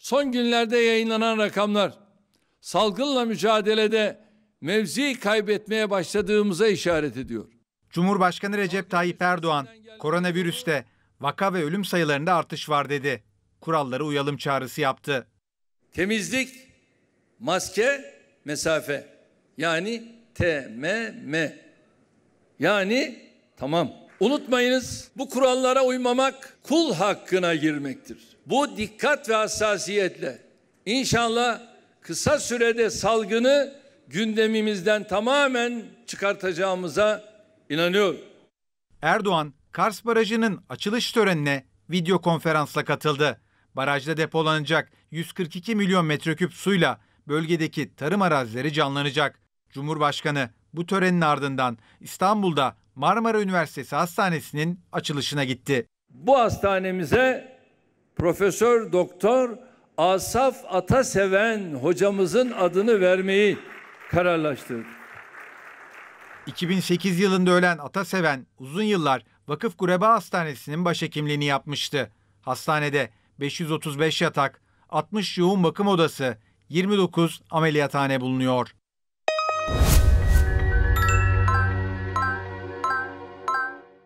Son günlerde yayınlanan rakamlar salgınla mücadelede mevzi kaybetmeye başladığımıza işaret ediyor. Cumhurbaşkanı Recep Tayyip Erdoğan koronavirüste vaka ve ölüm sayılarında artış var dedi. Kurallara uyalım çağrısı yaptı. Temizlik, maske, mesafe yani TMM. Yani tamam Unutmayınız bu kurallara uymamak kul hakkına girmektir. Bu dikkat ve hassasiyetle inşallah kısa sürede salgını gündemimizden tamamen çıkartacağımıza inanıyorum. Erdoğan, Kars Barajı'nın açılış törenine video konferansla katıldı. Barajda depolanacak 142 milyon metreküp suyla bölgedeki tarım arazileri canlanacak. Cumhurbaşkanı bu törenin ardından İstanbul'da Marmara Üniversitesi Hastanesi'nin açılışına gitti. Bu hastanemize Profesör Doktor Asaf Ataseven hocamızın adını vermeyi kararlaştırdık. 2008 yılında ölen Ataseven uzun yıllar Vakıf Gureba Hastanesi'nin başhekimliğini yapmıştı. Hastanede 535 yatak, 60 yoğun bakım odası, 29 ameliyathane bulunuyor.